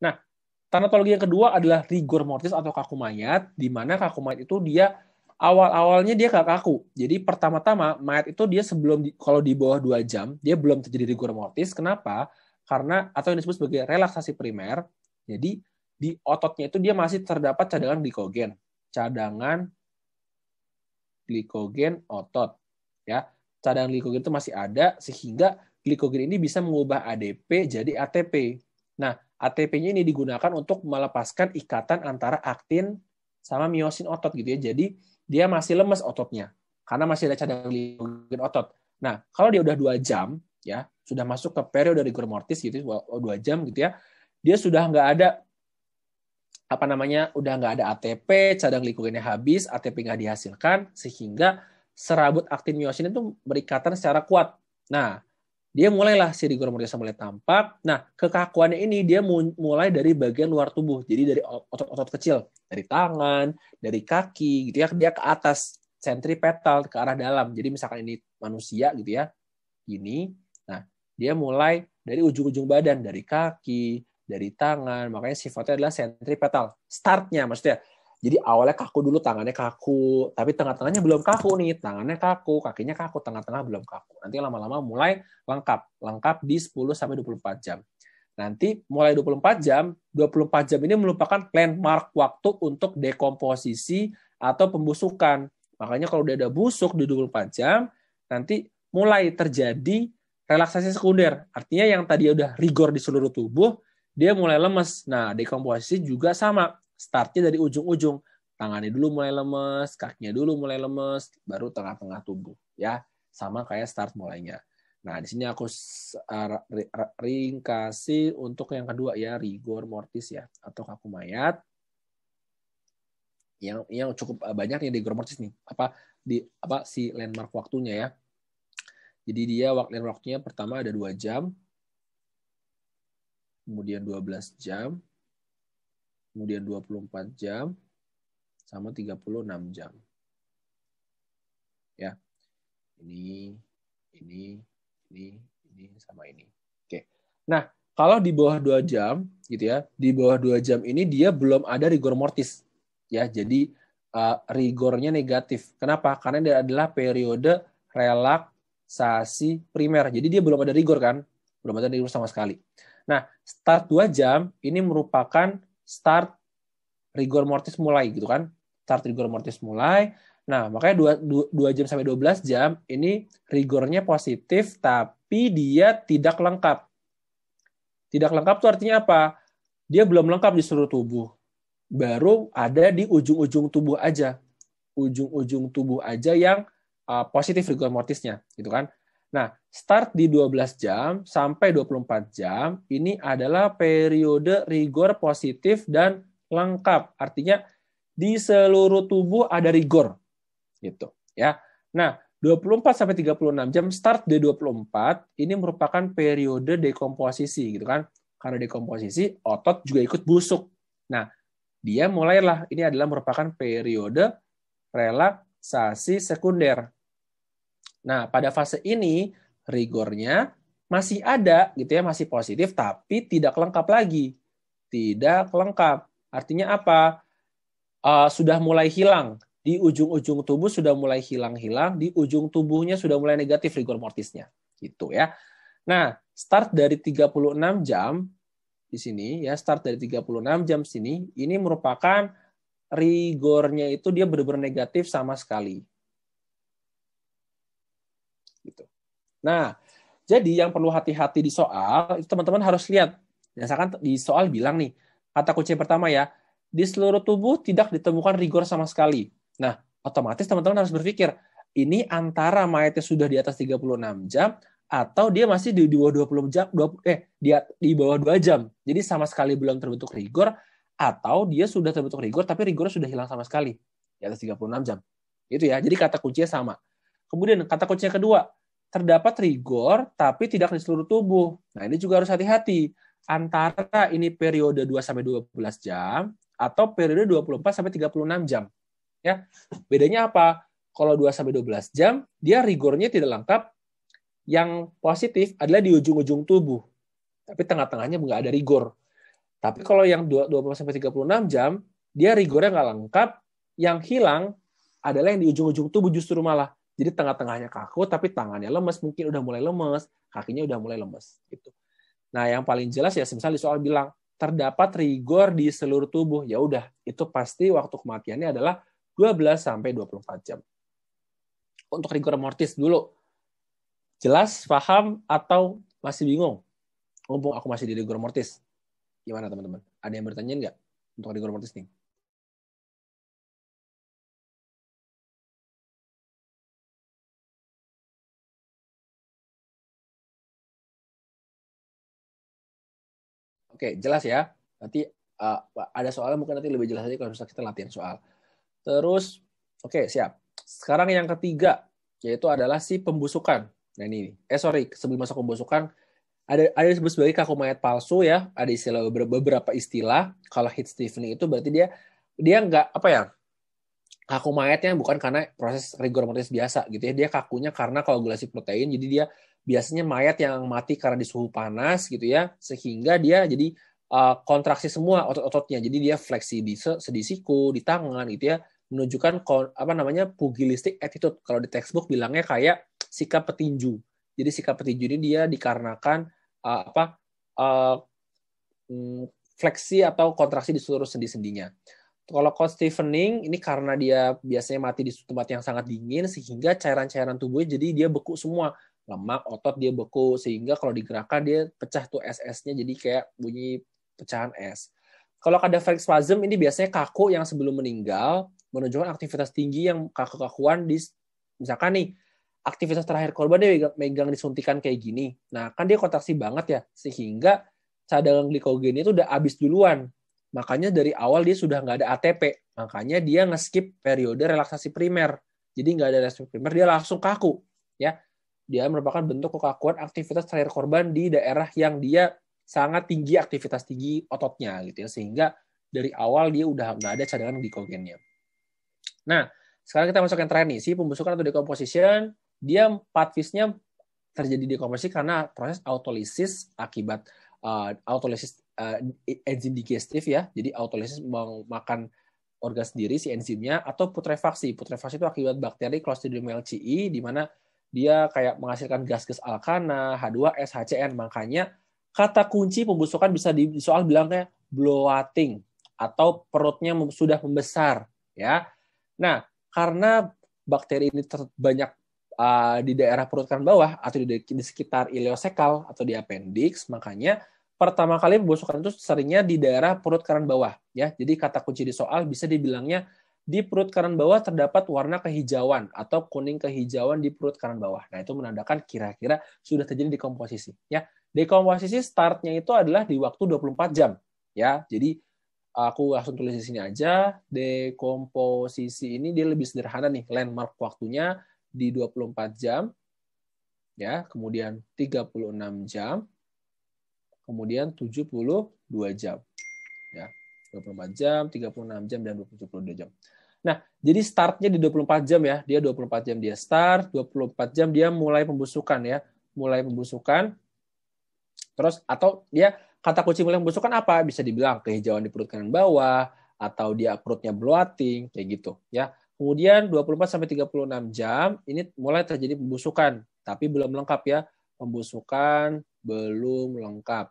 Nah, tanatologi yang kedua adalah rigor mortis atau kaku mayat, di mana kaku mayat itu dia awal-awalnya dia gak kaku. Jadi pertama-tama mayat itu dia sebelum kalau di bawah 2 jam dia belum terjadi rigor mortis. Kenapa? Karena atau yang disebut sebagai relaksasi primer. Jadi di ototnya itu dia masih terdapat cadangan glikogen. Cadangan glikogen otot ya. Cadangan glikogen itu masih ada sehingga glikogen ini bisa mengubah ADP jadi ATP. Nah, ATP-nya ini digunakan untuk melepaskan ikatan antara aktin sama miosin otot gitu ya. Jadi dia masih lemes ototnya karena masih ada cadangan glikogen otot. Nah, kalau dia udah dua jam ya, sudah masuk ke periode rigor mortis gitu ya, dua jam gitu ya. Dia sudah nggak ada apa namanya udah nggak ada ATP, cadangan glikogennya habis, ATP nggak dihasilkan, sehingga serabut aktin miosin itu berikatan secara kuat. Nah, dia mulailah si rigor mortis mulai tampak. Nah, kekakuannya ini dia mulai dari bagian luar tubuh, jadi dari otot-otot kecil, dari tangan, dari kaki, gitu ya, dia ke atas, sentripetal ke arah dalam. Jadi misalkan ini manusia, gitu ya, ini, nah dia mulai dari ujung-ujung badan, dari kaki, dari tangan, makanya sifatnya adalah sentripetal. Startnya, maksudnya jadi awalnya kaku dulu, tangannya kaku, tapi tengah-tengahnya belum kaku nih, tangannya kaku, kakinya kaku, tengah-tengah belum kaku. Nanti lama-lama mulai lengkap, lengkap di 10 sampai 24 jam. Nanti mulai 24 jam, 24 jam ini merupakan landmark waktu untuk dekomposisi atau pembusukan. Makanya kalau udah ada busuk di 24 jam, nanti mulai terjadi relaksasi sekunder. Artinya yang tadi udah rigor di seluruh tubuh, dia mulai lemes. Nah, dekomposisi juga sama startnya dari ujung-ujung. Tangannya dulu mulai lemes, kakinya dulu mulai lemes, baru tengah-tengah tubuh. Ya, sama kayak start mulainya. Nah, di sini aku ringkasi untuk yang kedua ya, rigor mortis ya, atau kaku mayat. Yang yang cukup eh, banyak nih rigor mortis nih. Apa di apa si landmark waktunya ya. Jadi dia landmark waktunya pertama ada dua jam, kemudian 12 jam, kemudian 24 jam, sama 36 jam. Ya. Ini, ini, ini, ini, sama ini. Oke. Nah, kalau di bawah 2 jam, gitu ya, di bawah 2 jam ini dia belum ada rigor mortis. Ya, jadi uh, rigornya negatif. Kenapa? Karena dia adalah periode relaksasi primer. Jadi dia belum ada rigor kan? Belum ada rigor sama sekali. Nah, start 2 jam ini merupakan start rigor mortis mulai gitu kan. Start rigor mortis mulai. Nah, makanya 2, 2, 2 jam sampai 12 jam ini rigornya positif tapi dia tidak lengkap. Tidak lengkap itu artinya apa? Dia belum lengkap di seluruh tubuh. Baru ada di ujung-ujung tubuh aja. Ujung-ujung tubuh aja yang uh, positif rigor mortisnya, gitu kan. Nah, start di 12 jam sampai 24 jam ini adalah periode rigor positif dan lengkap. Artinya di seluruh tubuh ada rigor. Gitu, ya. Nah, 24 sampai 36 jam start di 24 ini merupakan periode dekomposisi gitu kan. Karena dekomposisi otot juga ikut busuk. Nah, dia mulailah ini adalah merupakan periode relaksasi sekunder Nah, pada fase ini rigornya masih ada gitu ya, masih positif tapi tidak lengkap lagi. Tidak lengkap. Artinya apa? Uh, sudah mulai hilang di ujung-ujung tubuh sudah mulai hilang-hilang, di ujung tubuhnya sudah mulai negatif rigor mortisnya. Gitu ya. Nah, start dari 36 jam di sini ya, start dari 36 jam sini, ini merupakan rigornya itu dia benar-benar negatif sama sekali gitu. Nah, jadi yang perlu hati-hati di soal itu teman-teman harus lihat. Misalkan di soal bilang nih, kata kunci pertama ya, di seluruh tubuh tidak ditemukan rigor sama sekali. Nah, otomatis teman-teman harus berpikir, ini antara mayatnya sudah di atas 36 jam atau dia masih di, di bawah 20 jam 20, eh dia di bawah 2 jam. Jadi sama sekali belum terbentuk rigor atau dia sudah terbentuk rigor tapi rigornya sudah hilang sama sekali di atas 36 jam. Gitu ya. Jadi kata kuncinya sama. Kemudian kata kuncinya kedua, terdapat rigor tapi tidak di seluruh tubuh. Nah, ini juga harus hati-hati antara ini periode 2 sampai 12 jam atau periode 24 sampai 36 jam. Ya. Bedanya apa? Kalau 2 sampai 12 jam, dia rigornya tidak lengkap. Yang positif adalah di ujung-ujung tubuh. Tapi tengah-tengahnya nggak ada rigor. Tapi kalau yang 24 sampai 36 jam, dia rigornya nggak lengkap. Yang hilang adalah yang di ujung-ujung tubuh justru malah jadi tengah-tengahnya kaku, tapi tangannya lemes, mungkin udah mulai lemes, kakinya udah mulai lemes. gitu. Nah, yang paling jelas ya, misalnya di soal bilang, terdapat rigor di seluruh tubuh. Ya udah, itu pasti waktu kematiannya adalah 12 sampai 24 jam. Untuk rigor mortis dulu. Jelas, paham atau masih bingung? Mumpung aku masih di rigor mortis. Gimana teman-teman? Ada yang bertanya nggak untuk rigor mortis nih? Oke, jelas ya. Nanti uh, ada soalnya mungkin nanti lebih jelas aja kalau misalnya kita latihan soal. Terus, oke, siap. Sekarang yang ketiga, yaitu adalah si pembusukan. Nah ini, eh sorry, sebelum masuk pembusukan, ada ada disebut sebagai kaku mayat palsu ya. Ada istilah beberapa istilah. Kalau hit Stephen itu berarti dia dia nggak apa ya kaku mayatnya bukan karena proses rigor mortis biasa gitu ya. Dia kakunya karena koagulasi protein, jadi dia biasanya mayat yang mati karena di suhu panas gitu ya sehingga dia jadi uh, kontraksi semua otot-ototnya jadi dia fleksi di, sedi siku di tangan gitu ya menunjukkan apa namanya pugilistic attitude kalau di textbook bilangnya kayak sikap petinju jadi sikap petinju ini dia dikarenakan uh, apa uh, mm, fleksi atau kontraksi di seluruh sendi-sendinya kalau cold stiffening ini karena dia biasanya mati di tempat yang sangat dingin sehingga cairan-cairan tubuhnya jadi dia beku semua lemak otot dia beku sehingga kalau digerakkan dia pecah tuh SS-nya jadi kayak bunyi pecahan es. Kalau kadaverik spasm ini biasanya kaku yang sebelum meninggal menunjukkan aktivitas tinggi yang kaku-kakuan di misalkan nih aktivitas terakhir korban dia megang, megang disuntikan kayak gini. Nah, kan dia kontraksi banget ya sehingga cadangan glikogen itu udah habis duluan. Makanya dari awal dia sudah nggak ada ATP. Makanya dia nge-skip periode relaksasi primer. Jadi nggak ada relaksasi primer, dia langsung kaku. Ya, dia merupakan bentuk kekakuan aktivitas terakhir korban di daerah yang dia sangat tinggi aktivitas tinggi ototnya gitu ya sehingga dari awal dia udah nggak ada cadangan glikogennya. Nah, sekarang kita masukkan yang terakhir nih, si pembusukan atau decomposition, dia patvisnya terjadi dekomposisi karena proses autolisis akibat uh, autolisis uh, enzim digestif ya. Jadi autolisis memakan organ sendiri si enzimnya atau putrefaksi. Putrefaksi itu akibat bakteri Clostridium lci di mana dia kayak menghasilkan gas-gas alkana, H2S, HCN. Makanya kata kunci pembusukan bisa di soal bilangnya bloating atau perutnya sudah membesar ya. Nah, karena bakteri ini terbanyak uh, ah, di daerah perut kan bawah atau di, di sekitar ileosekal atau di appendix, makanya pertama kali pembusukan itu seringnya di daerah perut kanan bawah ya. Jadi kata kunci di soal bisa dibilangnya di perut kanan bawah terdapat warna kehijauan atau kuning kehijauan di perut kanan bawah. Nah, itu menandakan kira-kira sudah terjadi dekomposisi, ya. Dekomposisi startnya itu adalah di waktu 24 jam, ya. Jadi aku langsung tulis di sini aja dekomposisi ini dia lebih sederhana nih, landmark waktunya di 24 jam ya, kemudian 36 jam, kemudian 72 jam. 24 jam, 36 jam, dan 72 jam. Nah, jadi startnya di 24 jam ya. Dia 24 jam dia start, 24 jam dia mulai pembusukan ya. Mulai pembusukan. Terus atau dia kata kunci mulai pembusukan apa? Bisa dibilang kehijauan di perut kanan bawah atau dia perutnya bloating kayak gitu ya. Kemudian 24 sampai 36 jam ini mulai terjadi pembusukan, tapi belum lengkap ya. Pembusukan belum lengkap,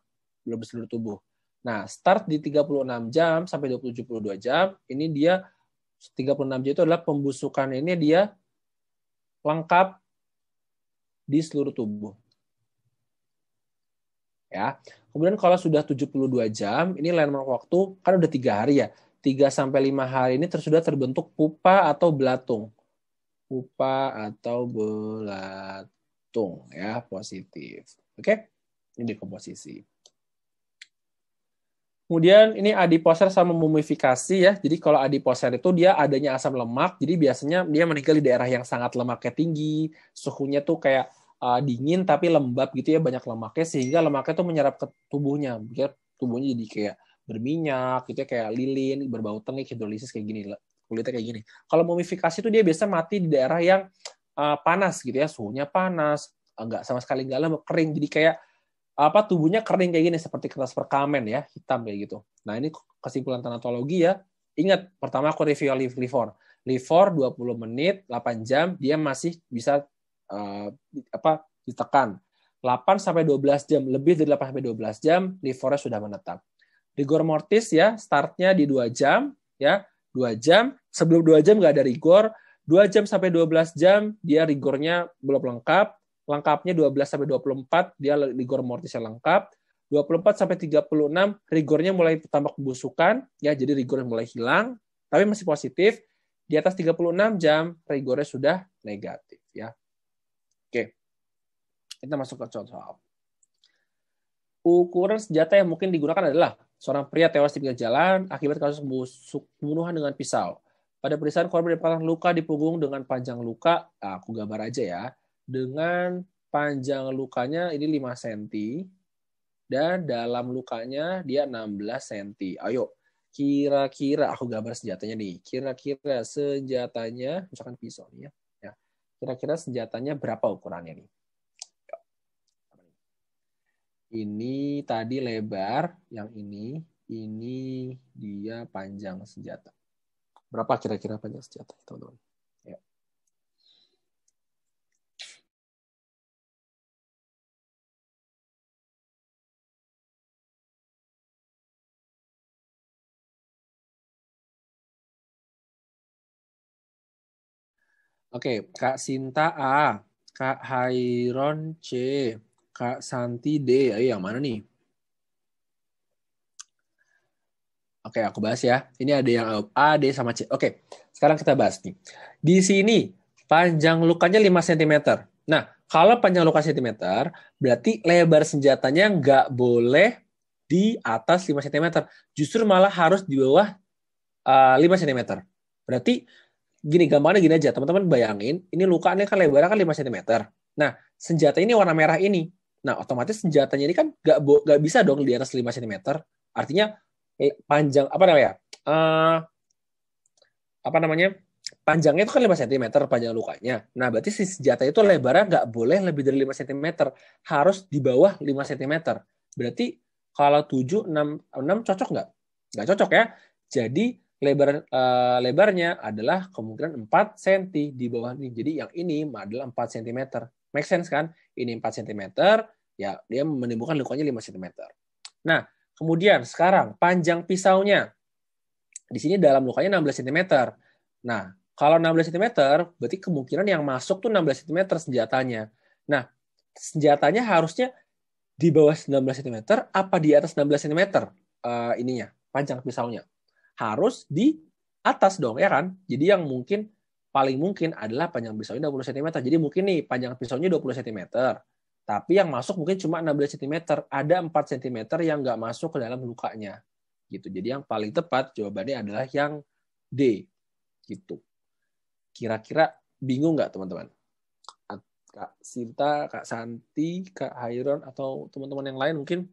belum seluruh tubuh. Nah, start di 36 jam sampai 272 jam, ini dia 36 jam itu adalah pembusukan ini dia lengkap di seluruh tubuh. Ya. Kemudian kalau sudah 72 jam, ini landmark waktu kan udah 3 hari ya. 3 sampai 5 hari ini sudah terbentuk pupa atau belatung. Pupa atau belatung ya, positif. Oke? Ini komposisi. Kemudian ini adiposer sama mumifikasi ya. Jadi kalau adiposer itu dia adanya asam lemak, jadi biasanya dia meninggal di daerah yang sangat lemaknya tinggi, suhunya tuh kayak uh, dingin tapi lembab gitu ya banyak lemaknya sehingga lemaknya tuh menyerap ke tubuhnya. Ya, tubuhnya jadi kayak berminyak gitu ya kayak lilin, berbau tengik, hidrolisis kayak gini kulitnya kayak gini. Kalau mumifikasi itu dia biasa mati di daerah yang uh, panas gitu ya, suhunya panas, enggak sama sekali enggak lembab, kering. Jadi kayak apa tubuhnya kering kayak gini seperti kertas perkamen ya hitam kayak gitu. Nah ini kesimpulan tanatologi ya. Ingat pertama aku review liver liver 20 menit 8 jam dia masih bisa uh, apa ditekan. 8 sampai 12 jam lebih dari 8 sampai 12 jam livernya sudah menetap. Rigor mortis ya startnya di 2 jam ya 2 jam sebelum 2 jam nggak ada rigor 2 jam sampai 12 jam dia rigornya belum lengkap lengkapnya 12 sampai 24 dia rigor mortisnya lengkap. 24 sampai 36 rigornya mulai tampak kebusukan ya jadi rigornya mulai hilang tapi masih positif. Di atas 36 jam rigornya sudah negatif ya. Oke. Kita masuk ke contoh. Ukuran senjata yang mungkin digunakan adalah seorang pria tewas di pinggir jalan akibat kasus pembunuhan dengan pisau. Pada periksaan korban didapatkan luka di punggung dengan panjang luka. Nah, aku gambar aja ya dengan panjang lukanya ini 5 cm dan dalam lukanya dia 16 cm. Ayo, kira-kira aku gambar senjatanya nih. Kira-kira senjatanya, misalkan pisau nih ya. ya. Kira-kira senjatanya berapa ukurannya nih? Ini tadi lebar, yang ini, ini dia panjang senjata. Berapa kira-kira panjang senjata, teman-teman? Oke, Kak Sinta A, Kak Hairon C, Kak Santi D. Ayo eh, yang mana nih? Oke, aku bahas ya. Ini ada yang A, D sama C. Oke, sekarang kita bahas nih. Di sini panjang lukanya 5 cm. Nah, kalau panjang luka cm, berarti lebar senjatanya nggak boleh di atas 5 cm. Justru malah harus di bawah uh, 5 cm. Berarti gini gambarnya gini aja teman-teman bayangin ini luka ini kan lebarnya kan 5 cm nah senjata ini warna merah ini nah otomatis senjatanya ini kan gak, gak bisa dong di atas 5 cm artinya eh, panjang apa namanya uh, apa namanya panjangnya itu kan 5 cm panjang lukanya nah berarti si senjata itu lebarnya gak boleh lebih dari 5 cm harus di bawah 5 cm berarti kalau 7, 6, 6 cocok nggak? Nggak cocok ya. Jadi lebar uh, lebarnya adalah kemungkinan 4 cm di bawah ini. Jadi yang ini adalah 4 cm. Make sense kan? Ini 4 cm, ya dia menimbulkan lingkungannya 5 cm. Nah, kemudian sekarang panjang pisaunya. Di sini dalam lukanya 16 cm. Nah, kalau 16 cm berarti kemungkinan yang masuk tuh 16 cm senjatanya. Nah, senjatanya harusnya di bawah 16 cm apa di atas 16 cm uh, ininya, panjang pisaunya harus di atas dong ya kan jadi yang mungkin paling mungkin adalah panjang pisaunya 20 cm jadi mungkin nih panjang pisaunya 20 cm tapi yang masuk mungkin cuma 16 cm ada 4 cm yang nggak masuk ke dalam lukanya gitu jadi yang paling tepat jawabannya adalah yang D gitu kira-kira bingung nggak teman-teman Kak Sinta, Kak Santi, Kak Hairon, atau teman-teman yang lain mungkin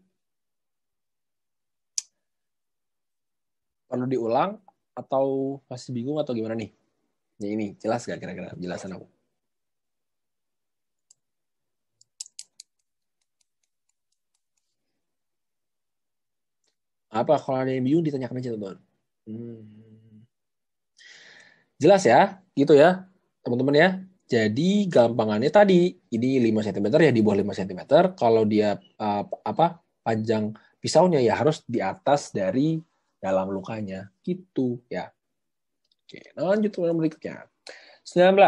perlu diulang atau masih bingung atau gimana nih? Ya ini jelas gak kira-kira Jelasan aku? Apa kalau ada yang bingung ditanyakan aja teman. Hmm. Jelas ya, gitu ya, teman-teman ya. Jadi gampangannya tadi ini 5 cm ya di bawah 5 cm. Kalau dia uh, apa panjang pisaunya ya harus di atas dari dalam lukanya. Gitu ya. Oke, lanjut ke berikutnya. 19.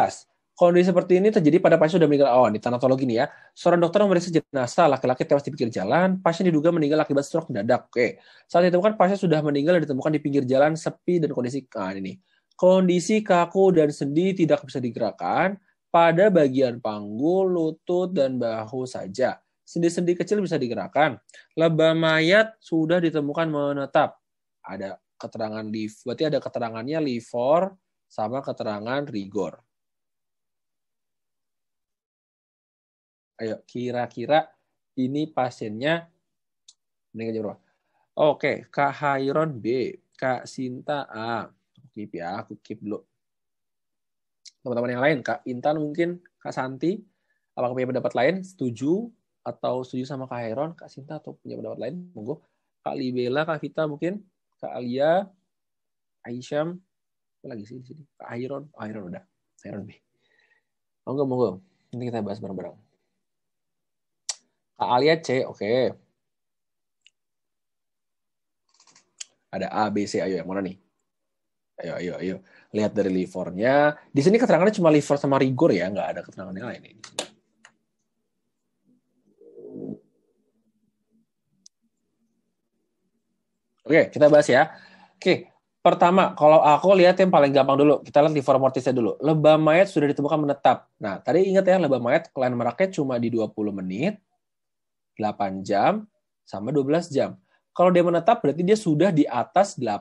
Kondisi seperti ini terjadi pada pasien sudah meninggal. Oh, tanah tanatologi ini ya. Seorang dokter memeriksa jenazah laki-laki tewas di pinggir jalan. Pasien diduga meninggal akibat stroke mendadak. Oke. Saat ditemukan, pasien sudah meninggal dan ditemukan di pinggir jalan sepi dan kondisi ah, ini Kondisi kaku dan sendi tidak bisa digerakkan pada bagian panggul, lutut, dan bahu saja. Sendi-sendi kecil bisa digerakkan. Lebah mayat sudah ditemukan menetap. Ada keterangan live, berarti ada keterangannya for sama keterangan rigor. Ayo, kira-kira ini pasiennya meninggal jam berapa? Oke, Kak Hairon B, Kak Sinta A. Aku keep ya, aku keep dulu. Teman-teman yang lain, Kak Intan mungkin, Kak Santi, apakah punya pendapat lain? Setuju? Atau setuju sama Kak Hairon, Kak Sinta, atau punya pendapat lain? Monggo. Kak Libela, Kak Vita mungkin? Kak Alia, Aisyam, apa lagi sih di sini? Kak Iron, oh, Iron udah, Iron B. Monggo, monggo. Nanti kita bahas bareng-bareng. Kak Alia C, oke. Okay. Ada A, B, C, ayo yang mana nih? Ayo, ayo, ayo. Lihat dari livernya. Di sini keterangannya cuma liver sama rigor ya, nggak ada keterangan yang lain. Ini. Oke, kita bahas ya. Oke, pertama kalau aku lihat yang paling gampang dulu kita lihat liver mortisnya dulu lebah mayat sudah ditemukan menetap nah tadi ingat ya lebah mayat kalian meraknya cuma di 20 menit 8 jam sama 12 jam kalau dia menetap berarti dia sudah di atas 8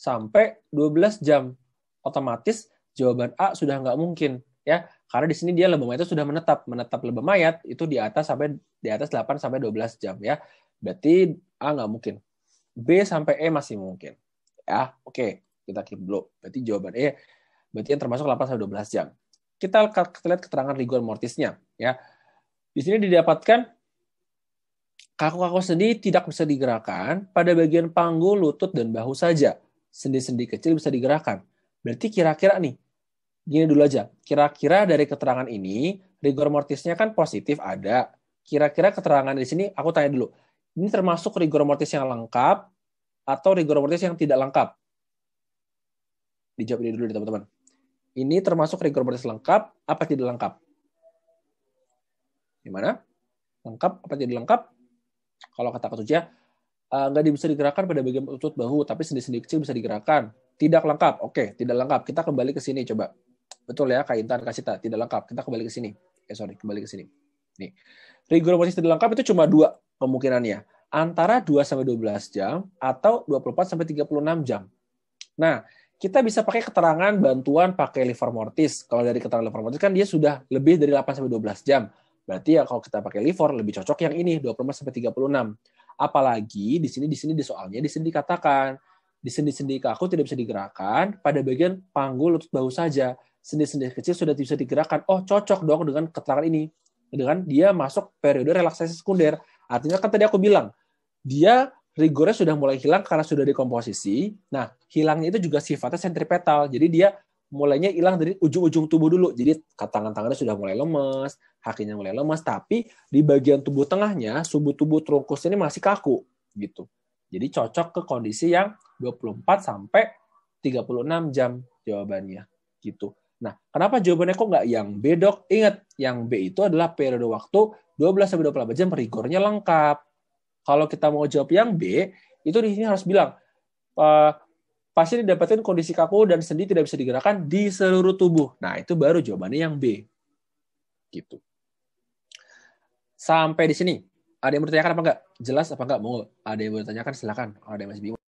sampai 12 jam otomatis jawaban A sudah nggak mungkin ya karena di sini dia lebah mayat itu sudah menetap menetap lebah mayat itu di atas sampai di atas 8 sampai 12 jam ya berarti A nggak mungkin B sampai E masih mungkin. Ya, oke, okay. kita keep dulu. Berarti jawaban E berarti yang termasuk 8 sampai 12 jam. Kita, lihat keterangan rigor mortisnya ya. Di sini didapatkan kaku-kaku sendi tidak bisa digerakkan pada bagian panggul, lutut dan bahu saja. Sendi-sendi kecil bisa digerakkan. Berarti kira-kira nih gini dulu aja. Kira-kira dari keterangan ini rigor mortisnya kan positif ada. Kira-kira keterangan di sini aku tanya dulu ini termasuk rigor mortis yang lengkap atau rigor mortis yang tidak lengkap? Dijawab ini dulu teman-teman. Ini termasuk rigor mortis lengkap apa tidak lengkap? Gimana? Lengkap apa tidak lengkap? Kalau kata ketujuh, ya, nggak bisa digerakkan pada bagian lutut bahu, tapi sendi-sendi kecil bisa digerakkan. Tidak lengkap, oke, tidak lengkap. Kita kembali ke sini coba. Betul ya, Kak Intan, tak tak. tidak lengkap. Kita kembali ke sini. Eh, sorry, kembali ke sini. Nih, rigor mortis tidak lengkap itu cuma dua kemungkinannya antara 2 sampai 12 jam atau 24 sampai 36 jam. Nah, kita bisa pakai keterangan bantuan pakai liver mortis. Kalau dari keterangan liver mortis kan dia sudah lebih dari 8 sampai 12 jam. Berarti ya kalau kita pakai liver lebih cocok yang ini 24 sampai 36. Apalagi di sini di sini di soalnya di sini dikatakan di sendi-sendi kaku tidak bisa digerakkan, pada bagian panggul lutut bahu saja. Sendi-sendi kecil sudah bisa digerakkan. Oh, cocok dong dengan keterangan ini. Dengan dia masuk periode relaksasi sekunder Artinya kan tadi aku bilang, dia rigornya sudah mulai hilang karena sudah dekomposisi. Nah, hilangnya itu juga sifatnya sentripetal. Jadi dia mulainya hilang dari ujung-ujung tubuh dulu. Jadi tangan-tangannya sudah mulai lemas, kakinya mulai lemas. tapi di bagian tubuh tengahnya, subuh tubuh trunkus ini masih kaku gitu. Jadi cocok ke kondisi yang 24 sampai 36 jam jawabannya gitu. Nah, kenapa jawabannya kok nggak yang B, dok? Ingat, yang B itu adalah periode waktu 12-24 jam rigornya lengkap. Kalau kita mau jawab yang B, itu di sini harus bilang, uh, pasien didapatkan kondisi kaku dan sendi tidak bisa digerakkan di seluruh tubuh. Nah, itu baru jawabannya yang B. Gitu. Sampai di sini. Ada yang bertanyakan apa enggak? Jelas apa enggak? mau Ada yang bertanyakan silakan. Ada yang masih bingung.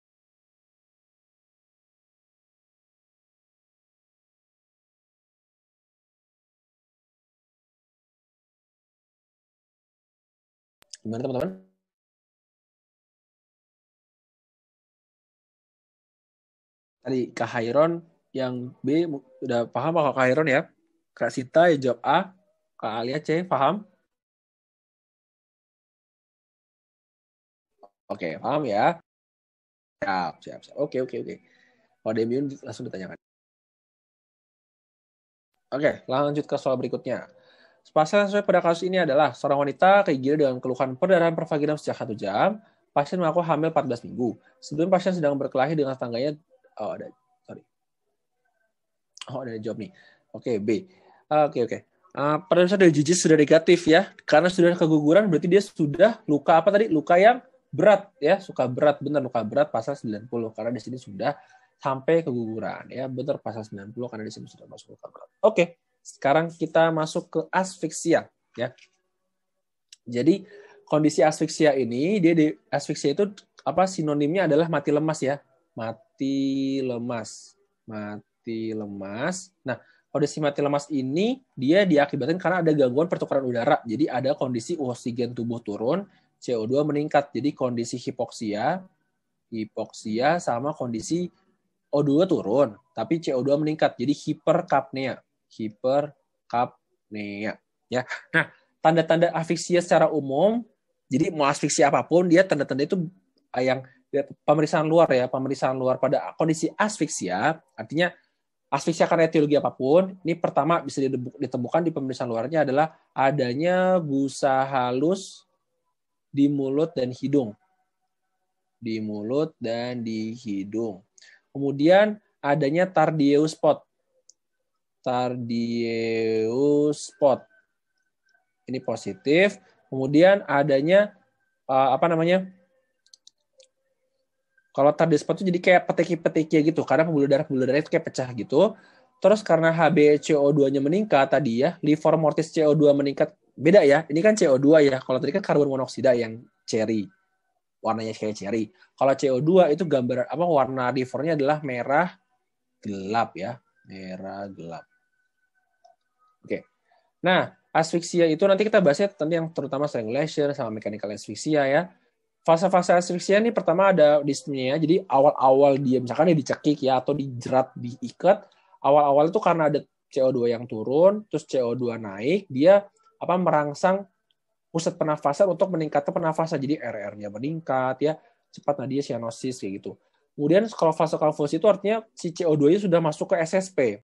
Gimana teman-teman? Tadi Hairon yang B udah paham kalau Hairon ya? Kak Sita ya jawab A, Kak Alia C paham? Oke, paham ya? Siap, siap, siap. Oke, oke, oke. Kalau demiun langsung ditanyakan. Oke, lanjut ke soal berikutnya. Pasien sesuai pada kasus ini adalah seorang wanita kayak dengan keluhan perdarahan pervaginal sejak satu jam. Pasien mengaku hamil 14 minggu. Sebelum pasien sedang berkelahi dengan tangganya. oh ada, sorry. Oh ada jawab nih. Oke, okay, B. Ah, oke, okay, oke. Okay, Uh, pada dari jijik sudah negatif ya, karena sudah keguguran berarti dia sudah luka apa tadi? Luka yang berat ya, suka berat benar luka berat pasal 90 karena di sini sudah sampai keguguran ya, benar pasal 90 karena di sini sudah masuk luka berat. Oke. Okay. Sekarang kita masuk ke asfiksia, ya. Jadi kondisi asfiksia ini dia di asfiksia itu apa sinonimnya adalah mati lemas ya. Mati lemas. Mati lemas. Nah, kondisi mati lemas ini dia diakibatkan karena ada gangguan pertukaran udara. Jadi ada kondisi oksigen tubuh turun, CO2 meningkat. Jadi kondisi hipoksia, hipoksia sama kondisi O2 turun, tapi CO2 meningkat. Jadi hiperkapnia hiperkapnea. Ya. ya. Nah, tanda-tanda asfiksia secara umum, jadi mau asfiksia apapun, dia tanda-tanda itu ah, yang pemeriksaan luar ya, pemeriksaan luar pada kondisi asfiksia, artinya asfiksia karena etiologi apapun, ini pertama bisa ditemukan di pemeriksaan luarnya adalah adanya busa halus di mulut dan hidung. Di mulut dan di hidung. Kemudian adanya tardieu spot spot, Ini positif. Kemudian adanya uh, apa namanya? Kalau spot itu jadi kayak peteki petiki gitu karena pembuluh darah-pembuluh darah itu kayak pecah gitu. Terus karena HbCO2-nya meningkat tadi ya, liver mortis CO2 meningkat. Beda ya, ini kan CO2 ya. Kalau tadi kan karbon monoksida yang cherry warnanya kayak cherry. Kalau CO2 itu gambar apa warna livernya adalah merah gelap ya, merah gelap. Oke. Nah, asfiksia itu nanti kita bahasnya tentang yang terutama sering leisure sama mechanical asfiksia ya. Fase-fase asfiksia ini pertama ada dyspnea, jadi awal-awal dia misalkan dia dicekik ya atau dijerat, diikat, awal-awal itu karena ada CO2 yang turun, terus CO2 naik, dia apa merangsang pusat pernafasan untuk meningkatkan pernafasan. Jadi RR-nya meningkat ya, cepat nadia sianosis kayak gitu. Kemudian kalau fase konvulsi itu artinya si CO2-nya sudah masuk ke SSP.